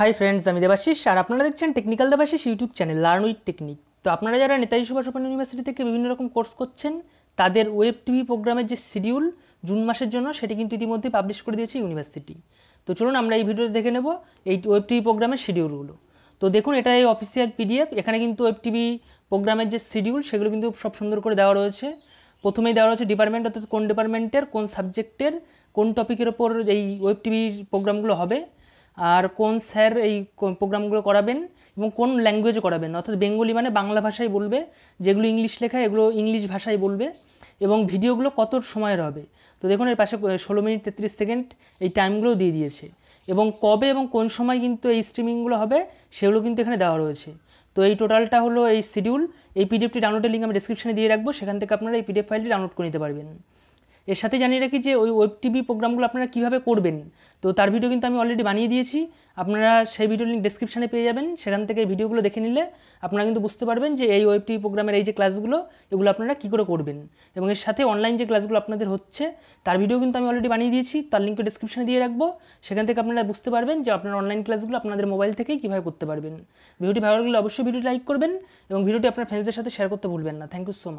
hi friends আমি দেবাশিস আর আপনারা দেখছেন technical Debashis YouTube channel learn with technique তো আপনারা যারা নেতাজি সুভাষ ওপেন ইউনিভার্সিটি থেকে বিভিন্ন রকম কোর্স করছেন তাদের ওয়েব টিভি প্রোগ্রামের যে শিডিউল জুন মাসের জন্য সেটি কিন্তু ইতিমধ্যে পাবলিশ করে দিয়েছে ইউনিভার্সিটি তো চলুন আমরা এই ভিডিওতে দেখে নেব এই ওয়েব টিভি প্রোগ্রামের শিডিউলগুলো তো দেখুন এটা এই অফিসিয়াল পিডিএফ এখানে কিন্তু ওয়েব টিভি প্রোগ্রামের যে শিডিউল সেগুলো কিন্তু সব সুন্দর করে দেওয়া রয়েছে প্রথমেই দেওয়া রয়েছে ডিপার্টমেন্ট অর্থাৎ কোন ডিপার্টমেন্টের কোন সাবজেক্টের কোন টপিকের ওপর এই ওয়েব টিভির প্রোগ্রামগুলো হবে আর কোন স্যার এই প্রোগ্রামগুলো করাবেন এবং কোন ল্যাঙ্গুয়েজে করাবেন অর্থাৎ বেঙ্গলি মানে বাংলা ভাষায় বলবে যেগুলো ইংলিশ লেখা এগুলো ইংলিশ ভাষায় বলবে এবং ভিডিওগুলো কত সময়ের হবে তো দেখুন এর পাশে ষোলো মিনিট তেত্রিশ সেকেন্ড এই টাইমগুলো দিয়ে দিয়েছে এবং কবে এবং কোন সময় কিন্তু এই স্ট্রিমিংগুলো হবে সেগুলো কিন্তু এখানে দেওয়া রয়েছে তো এই টোটালটা হলো এই শিডিউল এই পিডিএফটি ডাউনলোডের লিঙ্ক আমি ডিসক্রিপশানে দিয়ে রাখবো সেখান থেকে আপনারা এই পিডিএফ ফাইলটি ডাউনলোড করে নিতে পারবেন এর সাথে জানিয়ে রাখি যে ওই ওয়েব টিভি প্রোগ্রামগুলো আপনারা কীভাবে করবেন তো তার ভিডিও কিন্তু আমি অলরেডি বানিয়ে দিয়েছি আপনারা সেই ভিডিও লিঙ্ক ডিসক্রিপশানে পেয়ে যাবেন সেখান থেকে ভিডিওগুলো দেখে নিলে আপনারা কিন্তু বুঝতে পারবেন যে এই ওয়েব টিভি প্রোগ্রামের এই যে ক্লাসগুলো এগুলো আপনারা কী করে করবেন এবং এর সাথে অনলাইন যে ক্লাসগুলো আপনাদের হচ্ছে তার ভিডিও কিন্তু আমি অলরেডি বানিয়ে দিয়েছি তার লিঙ্ক ডিসক্রিপশানে দিয়ে রাখবো সেখান থেকে আপনারা বুঝতে পারবেন যে আপনার অনলাইন ক্লাসগুলো আপনাদের মোবাইল থেকেই কীভাবে করতে পারবেন ভিডিওটি ভালো লাগলে অবশ্যই ভিডিও লাইক করবেন এবং ভিডিওটি আপনার ফ্রেন্ডসদের সাথে শেয়ার করতে ভুলবেন না থ্যাংক ইউ সো মাচ